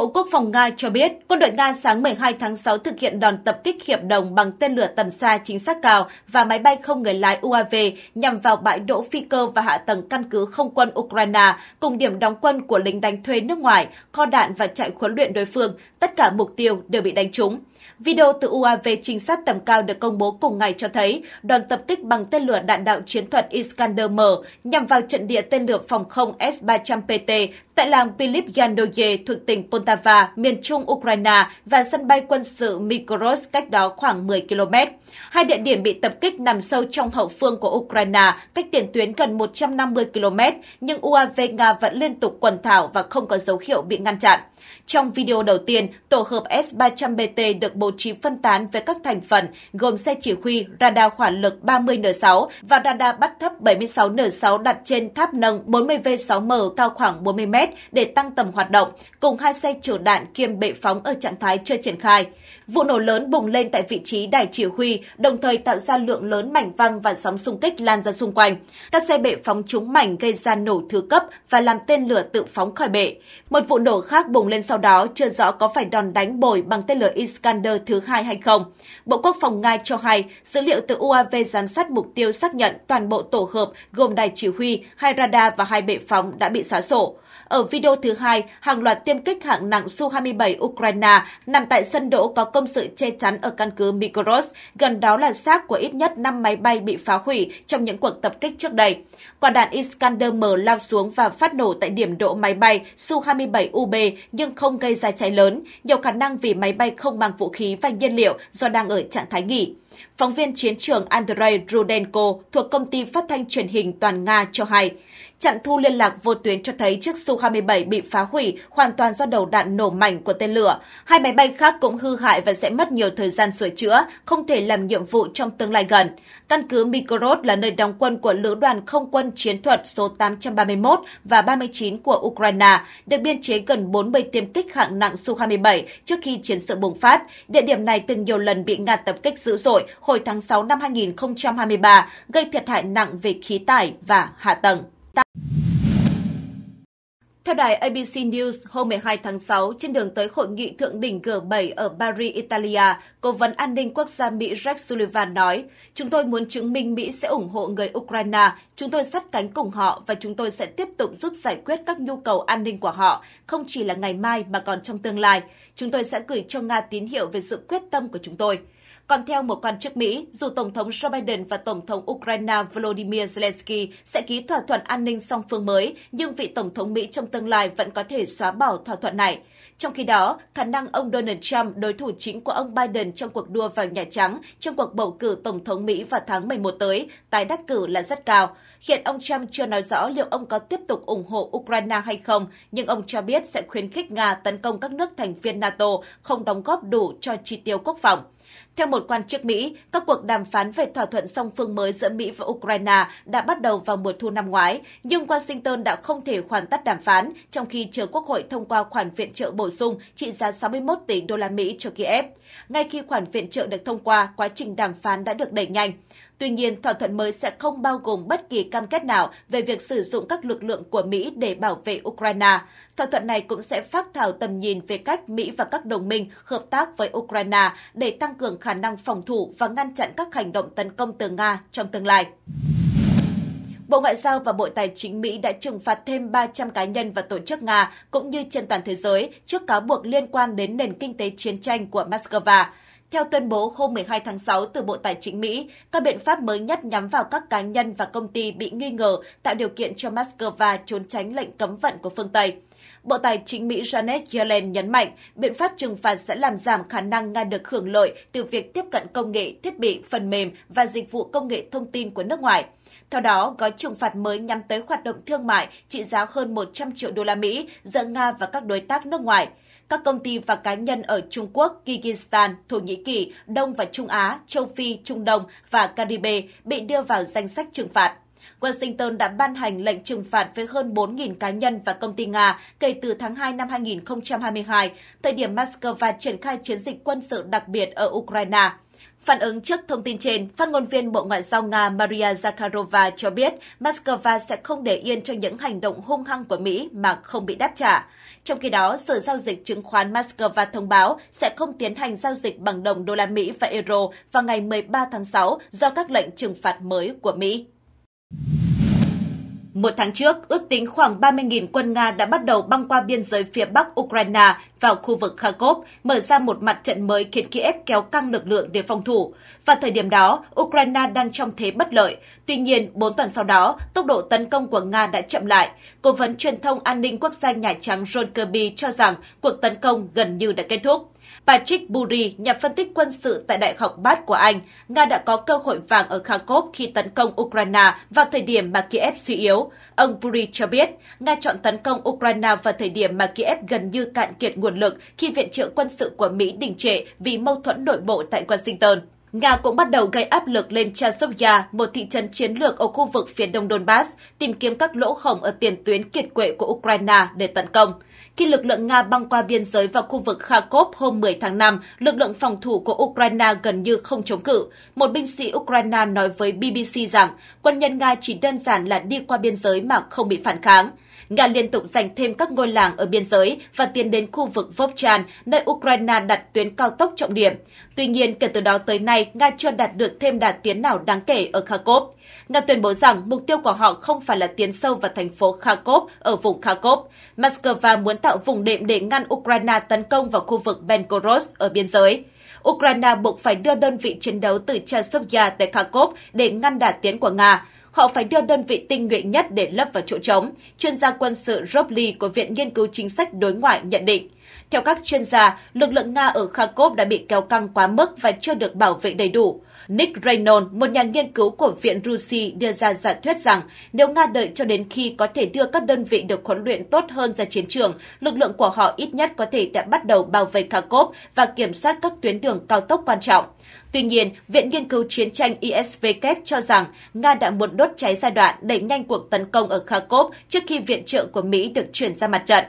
Bộ Quốc phòng Nga cho biết, quân đội Nga sáng 12 tháng 6 thực hiện đòn tập kích hiệp đồng bằng tên lửa tầm xa chính xác cao và máy bay không người lái UAV nhằm vào bãi đỗ phi cơ và hạ tầng căn cứ không quân Ukraine cùng điểm đóng quân của lính đánh thuê nước ngoài, kho đạn và trại huấn luyện đối phương tất cả mục tiêu đều bị đánh trúng. Video từ UAV trinh sát tầm cao được công bố cùng ngày cho thấy đoàn tập kích bằng tên lửa đạn đạo chiến thuật Iskander-M nhằm vào trận địa tên lửa phòng không S-300PT tại làng Pilip Yandoye thuộc tỉnh Poltava, miền trung Ukraine và sân bay quân sự Mikros cách đó khoảng 10 km. Hai địa điểm bị tập kích nằm sâu trong hậu phương của Ukraine, cách tiền tuyến gần 150 km, nhưng UAV Nga vẫn liên tục quần thảo và không có dấu hiệu bị ngăn chặn. Trong video đầu tiên, tổ hợp S300BT được bố trí phân tán với các thành phần gồm xe chỉ huy, radar hỏa lực 30N6 và radar bắt thấp 76N6 đặt trên tháp nâng 40V6M cao khoảng 40m để tăng tầm hoạt động, cùng hai xe chở đạn kiêm bệ phóng ở trạng thái chưa triển khai. Vụ nổ lớn bùng lên tại vị trí đài chỉ huy, đồng thời tạo ra lượng lớn mảnh văng và sóng xung kích lan ra xung quanh. Các xe bệ phóng trúng mảnh gây ra nổ thứ cấp và làm tên lửa tự phóng khỏi bệ. Một vụ nổ khác bùng lên sau đó chưa rõ có phải đòn đánh bồi bằng tên lửa Iskander thứ hai hay không. Bộ Quốc phòng Nga cho hay dữ liệu từ UAV giám sát mục tiêu xác nhận toàn bộ tổ hợp gồm đài chỉ huy, hai radar và hai bệ phóng đã bị xóa sổ. Ở video thứ hai, hàng loạt tiêm kích hạng nặng Su-27 Ukraine nằm tại sân đỗ có công sự che chắn ở căn cứ Mikoros, gần đó là xác của ít nhất 5 máy bay bị phá hủy trong những cuộc tập kích trước đây. Quả đạn Iskander M lao xuống và phát nổ tại điểm đỗ máy bay Su-27 UB nhưng không gây ra cháy lớn, nhiều khả năng vì máy bay không mang vũ khí và nhiên liệu do đang ở trạng thái nghỉ. Phóng viên chiến trường Andrei Rudenko thuộc công ty phát thanh truyền hình toàn Nga cho hay, Chặn thu liên lạc vô tuyến cho thấy chiếc Su-27 bị phá hủy hoàn toàn do đầu đạn nổ mảnh của tên lửa. Hai máy bay khác cũng hư hại và sẽ mất nhiều thời gian sửa chữa, không thể làm nhiệm vụ trong tương lai gần. Căn cứ Mikorod là nơi đóng quân của Lữ đoàn Không quân Chiến thuật số 831 và 39 của Ukraine, được biên chế gần 40 tiêm kích hạng nặng Su-27 trước khi chiến sự bùng phát. Địa điểm này từng nhiều lần bị Nga tập kích dữ dội hồi tháng 6 năm 2023, gây thiệt hại nặng về khí tải và hạ tầng. Theo đài ABC News, hôm 12 tháng 6, trên đường tới hội nghị thượng đỉnh G7 ở Paris, Italia, Cố vấn An ninh Quốc gia Mỹ Jake Sullivan nói, Chúng tôi muốn chứng minh Mỹ sẽ ủng hộ người Ukraine, chúng tôi sát cánh cùng họ và chúng tôi sẽ tiếp tục giúp giải quyết các nhu cầu an ninh của họ, không chỉ là ngày mai mà còn trong tương lai. Chúng tôi sẽ gửi cho Nga tín hiệu về sự quyết tâm của chúng tôi. Còn theo một quan chức Mỹ, dù Tổng thống Joe Biden và Tổng thống Ukraine Volodymyr Zelensky sẽ ký thỏa thuận an ninh song phương mới, nhưng vị Tổng thống Mỹ trong tương lai vẫn có thể xóa bỏ thỏa thuận này. Trong khi đó, khả năng ông Donald Trump, đối thủ chính của ông Biden trong cuộc đua vào Nhà Trắng trong cuộc bầu cử Tổng thống Mỹ vào tháng 11 tới, tái đắc cử là rất cao. Hiện ông Trump chưa nói rõ liệu ông có tiếp tục ủng hộ Ukraine hay không, nhưng ông cho biết sẽ khuyến khích Nga tấn công các nước thành viên NATO không đóng góp đủ cho chi tiêu quốc phòng. Theo một quan chức Mỹ, các cuộc đàm phán về thỏa thuận song phương mới giữa Mỹ và Ukraine đã bắt đầu vào mùa thu năm ngoái, nhưng Washington đã không thể hoàn tất đàm phán trong khi chờ Quốc hội thông qua khoản viện trợ bổ sung trị giá 61 tỷ đô la Mỹ cho Kiev. Ngay khi khoản viện trợ được thông qua, quá trình đàm phán đã được đẩy nhanh. Tuy nhiên, thỏa thuận mới sẽ không bao gồm bất kỳ cam kết nào về việc sử dụng các lực lượng của Mỹ để bảo vệ Ukraine. Thỏa thuận này cũng sẽ phát thảo tầm nhìn về cách Mỹ và các đồng minh hợp tác với Ukraine để tăng cường khả năng phòng thủ và ngăn chặn các hành động tấn công từ Nga trong tương lai. Bộ Ngoại giao và Bộ Tài chính Mỹ đã trừng phạt thêm 300 cá nhân và tổ chức Nga cũng như trên toàn thế giới trước cáo buộc liên quan đến nền kinh tế chiến tranh của Moscow. Theo tuyên bố hôm 12 tháng 6 từ Bộ Tài chính Mỹ, các biện pháp mới nhất nhắm vào các cá nhân và công ty bị nghi ngờ tạo điều kiện cho Moscow trốn tránh lệnh cấm vận của phương Tây. Bộ Tài chính Mỹ Janet Yellen nhấn mạnh biện pháp trừng phạt sẽ làm giảm khả năng Nga được hưởng lợi từ việc tiếp cận công nghệ, thiết bị, phần mềm và dịch vụ công nghệ thông tin của nước ngoài. Theo đó, gói trừng phạt mới nhắm tới hoạt động thương mại trị giá hơn 100 triệu đô la Mỹ giữa Nga và các đối tác nước ngoài – các công ty và cá nhân ở Trung Quốc, Kyrgyzstan, Thổ Nhĩ Kỳ, Đông và Trung Á, Châu Phi, Trung Đông và Caribe bị đưa vào danh sách trừng phạt. Washington đã ban hành lệnh trừng phạt với hơn 4.000 cá nhân và công ty Nga kể từ tháng 2 năm 2022, thời điểm Moscow triển khai chiến dịch quân sự đặc biệt ở Ukraine. Phản ứng trước thông tin trên, phát ngôn viên Bộ Ngoại giao Nga Maria Zakharova cho biết Moscow sẽ không để yên cho những hành động hung hăng của Mỹ mà không bị đáp trả. Trong khi đó, Sở Giao dịch Chứng khoán Moscow thông báo sẽ không tiến hành giao dịch bằng đồng đô la Mỹ và euro vào ngày 13 tháng 6 do các lệnh trừng phạt mới của Mỹ. Một tháng trước, ước tính khoảng 30.000 quân Nga đã bắt đầu băng qua biên giới phía bắc Ukraine vào khu vực Kharkov, mở ra một mặt trận mới khiến Kiev kéo căng lực lượng để phòng thủ. Và thời điểm đó, Ukraine đang trong thế bất lợi. Tuy nhiên, 4 tuần sau đó, tốc độ tấn công của Nga đã chậm lại. Cố vấn truyền thông an ninh quốc gia Nhà Trắng John Kirby cho rằng cuộc tấn công gần như đã kết thúc. Patrick Bury, nhà phân tích quân sự tại Đại học Bát của Anh, Nga đã có cơ hội vàng ở Kharkov khi tấn công Ukraine vào thời điểm mà Kiev suy yếu. Ông Bury cho biết, Nga chọn tấn công Ukraine vào thời điểm mà Kiev gần như cạn kiệt nguồn lực khi viện trợ quân sự của Mỹ đình trệ vì mâu thuẫn nội bộ tại Washington. Nga cũng bắt đầu gây áp lực lên Chasovya, một thị trấn chiến lược ở khu vực phía đông Donbass, tìm kiếm các lỗ hổng ở tiền tuyến kiệt quệ của Ukraine để tấn công. Khi lực lượng Nga băng qua biên giới vào khu vực Kharkov hôm 10 tháng 5, lực lượng phòng thủ của Ukraine gần như không chống cự. Một binh sĩ Ukraine nói với BBC rằng quân nhân Nga chỉ đơn giản là đi qua biên giới mà không bị phản kháng. Nga liên tục giành thêm các ngôi làng ở biên giới và tiến đến khu vực Vovchan, nơi Ukraine đặt tuyến cao tốc trọng điểm. Tuy nhiên, kể từ đó tới nay, Nga chưa đạt được thêm đà tiến nào đáng kể ở Kharkov. Nga tuyên bố rằng mục tiêu của họ không phải là tiến sâu vào thành phố Kharkov ở vùng Kharkov. Moscow muốn tạo vùng đệm để ngăn Ukraine tấn công vào khu vực Belgorod ở biên giới. Ukraine buộc phải đưa đơn vị chiến đấu từ Chasovia tới Kharkov để ngăn đà tiến của Nga. Họ phải đưa đơn vị tinh nhuệ nhất để lấp vào chỗ trống, chuyên gia quân sự Rob Lee của Viện Nghiên cứu Chính sách Đối ngoại nhận định – theo các chuyên gia, lực lượng Nga ở Kharkov đã bị kéo căng quá mức và chưa được bảo vệ đầy đủ. Nick Reynolds, một nhà nghiên cứu của Viện Rusi đưa ra giả thuyết rằng nếu Nga đợi cho đến khi có thể đưa các đơn vị được huấn luyện tốt hơn ra chiến trường, lực lượng của họ ít nhất có thể đã bắt đầu bao vây Kharkov và kiểm soát các tuyến đường cao tốc quan trọng. Tuy nhiên, Viện Nghiên cứu Chiến tranh ISVK cho rằng Nga đã muốn đốt cháy giai đoạn đẩy nhanh cuộc tấn công ở Kharkov trước khi viện trợ của Mỹ được chuyển ra mặt trận.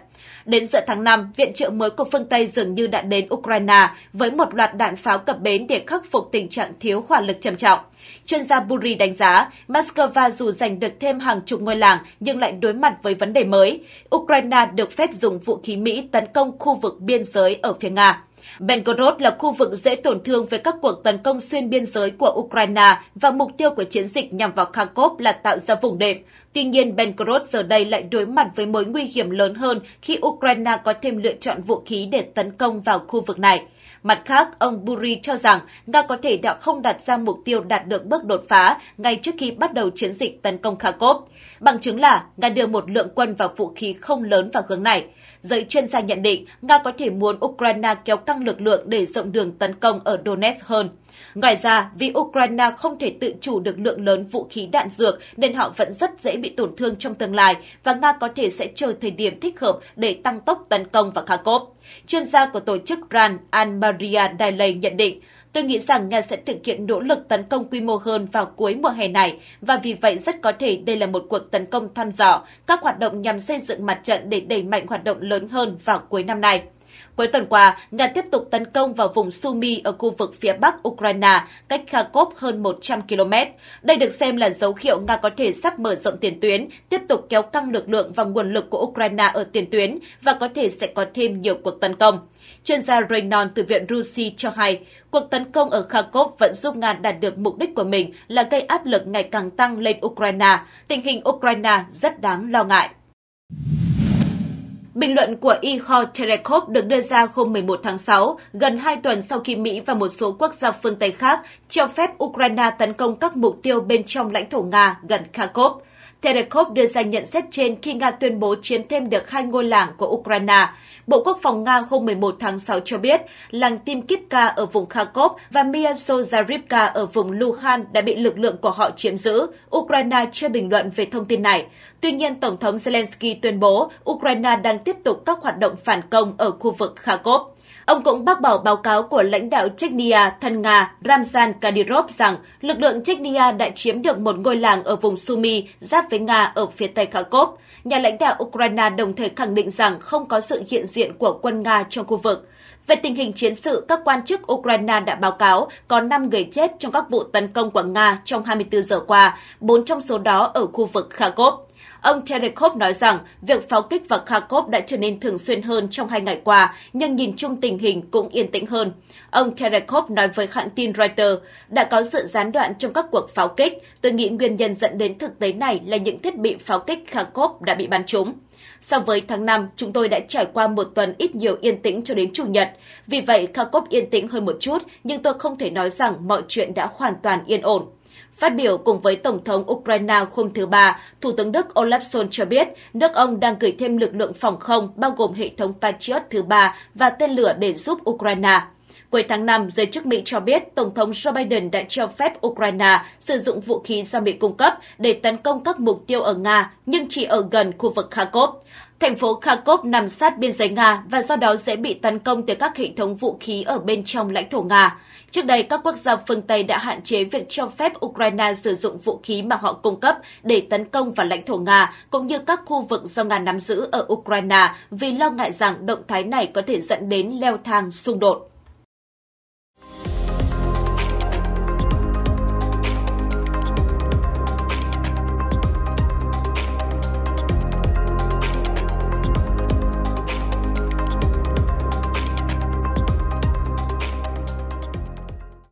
Đến giữa tháng 5, viện trợ mới của phương Tây dường như đã đến Ukraine với một loạt đạn pháo cập bến để khắc phục tình trạng thiếu hỏa lực trầm trọng. Chuyên gia Buri đánh giá, Moscow dù giành được thêm hàng chục ngôi làng nhưng lại đối mặt với vấn đề mới. Ukraine được phép dùng vũ khí Mỹ tấn công khu vực biên giới ở phía Nga. Belgorod là khu vực dễ tổn thương với các cuộc tấn công xuyên biên giới của Ukraine và mục tiêu của chiến dịch nhằm vào Kharkov là tạo ra vùng đệm. Tuy nhiên, Belgorod giờ đây lại đối mặt với mối nguy hiểm lớn hơn khi Ukraine có thêm lựa chọn vũ khí để tấn công vào khu vực này. Mặt khác, ông Buri cho rằng Nga có thể đã không đặt ra mục tiêu đạt được bước đột phá ngay trước khi bắt đầu chiến dịch tấn công Kharkov. Bằng chứng là Nga đưa một lượng quân và vũ khí không lớn vào hướng này. Giới chuyên gia nhận định Nga có thể muốn Ukraine kéo căng lực lượng để rộng đường tấn công ở Donetsk hơn. Ngoài ra, vì Ukraine không thể tự chủ được lượng lớn vũ khí đạn dược nên họ vẫn rất dễ bị tổn thương trong tương lai và Nga có thể sẽ chờ thời điểm thích hợp để tăng tốc tấn công vào Kharkov. Chuyên gia của tổ chức RAN, Anne-Maria Daley nhận định, Tôi nghĩ rằng Nga sẽ thực hiện nỗ lực tấn công quy mô hơn vào cuối mùa hè này và vì vậy rất có thể đây là một cuộc tấn công thăm dò các hoạt động nhằm xây dựng mặt trận để đẩy mạnh hoạt động lớn hơn vào cuối năm nay. Cuối tuần qua, Nga tiếp tục tấn công vào vùng Sumy ở khu vực phía bắc Ukraine, cách Kharkov hơn 100 km. Đây được xem là dấu hiệu Nga có thể sắp mở rộng tiền tuyến, tiếp tục kéo căng lực lượng và nguồn lực của Ukraine ở tiền tuyến và có thể sẽ có thêm nhiều cuộc tấn công. Chuyên gia Raynon từ Viện Rusi cho hay, cuộc tấn công ở Kharkov vẫn giúp Nga đạt được mục đích của mình là gây áp lực ngày càng tăng lên Ukraine. Tình hình Ukraine rất đáng lo ngại. Bình luận của Igor Terekov được đưa ra hôm 11 tháng 6, gần 2 tuần sau khi Mỹ và một số quốc gia phương Tây khác cho phép Ukraine tấn công các mục tiêu bên trong lãnh thổ Nga gần Kharkov. Terekov đưa ra nhận xét trên khi Nga tuyên bố chiếm thêm được hai ngôi làng của Ukraine. Bộ Quốc phòng Nga hôm 11 tháng 6 cho biết làng Timkivka ở vùng Kharkov và Myazozarivka ở vùng Luhan đã bị lực lượng của họ chiếm giữ. Ukraine chưa bình luận về thông tin này. Tuy nhiên, Tổng thống Zelensky tuyên bố Ukraine đang tiếp tục các hoạt động phản công ở khu vực Kharkov. Ông cũng bác bỏ báo cáo của lãnh đạo Chechnya thân Nga Ramzan Kadyrov rằng lực lượng Chechnya đã chiếm được một ngôi làng ở vùng Sumy giáp với Nga ở phía tây Kharkov. Nhà lãnh đạo Ukraine đồng thời khẳng định rằng không có sự hiện diện của quân Nga trong khu vực. Về tình hình chiến sự, các quan chức Ukraine đã báo cáo có 5 người chết trong các vụ tấn công của Nga trong 24 giờ qua, 4 trong số đó ở khu vực Kharkov. Ông Terekov nói rằng việc pháo kích vào Kharkov đã trở nên thường xuyên hơn trong hai ngày qua, nhưng nhìn chung tình hình cũng yên tĩnh hơn. Ông Terekov nói với hãng tin Reuters, đã có sự gián đoạn trong các cuộc pháo kích. Tôi nghĩ nguyên nhân dẫn đến thực tế này là những thiết bị pháo kích Kharkov đã bị bắn trúng. So với tháng 5, chúng tôi đã trải qua một tuần ít nhiều yên tĩnh cho đến Chủ nhật. Vì vậy, Kharkov yên tĩnh hơn một chút, nhưng tôi không thể nói rằng mọi chuyện đã hoàn toàn yên ổn. Phát biểu cùng với Tổng thống Ukraine hôm thứ Ba, Thủ tướng Đức Olaf Scholz cho biết nước ông đang gửi thêm lực lượng phòng không bao gồm hệ thống Patriot thứ ba và tên lửa để giúp Ukraine. Cuối tháng 5, giới chức Mỹ cho biết Tổng thống Joe Biden đã cho phép Ukraine sử dụng vũ khí do Mỹ cung cấp để tấn công các mục tiêu ở Nga, nhưng chỉ ở gần khu vực Kharkov. Thành phố Kharkov nằm sát biên giới Nga và do đó dễ bị tấn công từ các hệ thống vũ khí ở bên trong lãnh thổ Nga. Trước đây, các quốc gia phương Tây đã hạn chế việc cho phép Ukraine sử dụng vũ khí mà họ cung cấp để tấn công vào lãnh thổ Nga, cũng như các khu vực do Nga nắm giữ ở Ukraine vì lo ngại rằng động thái này có thể dẫn đến leo thang xung đột.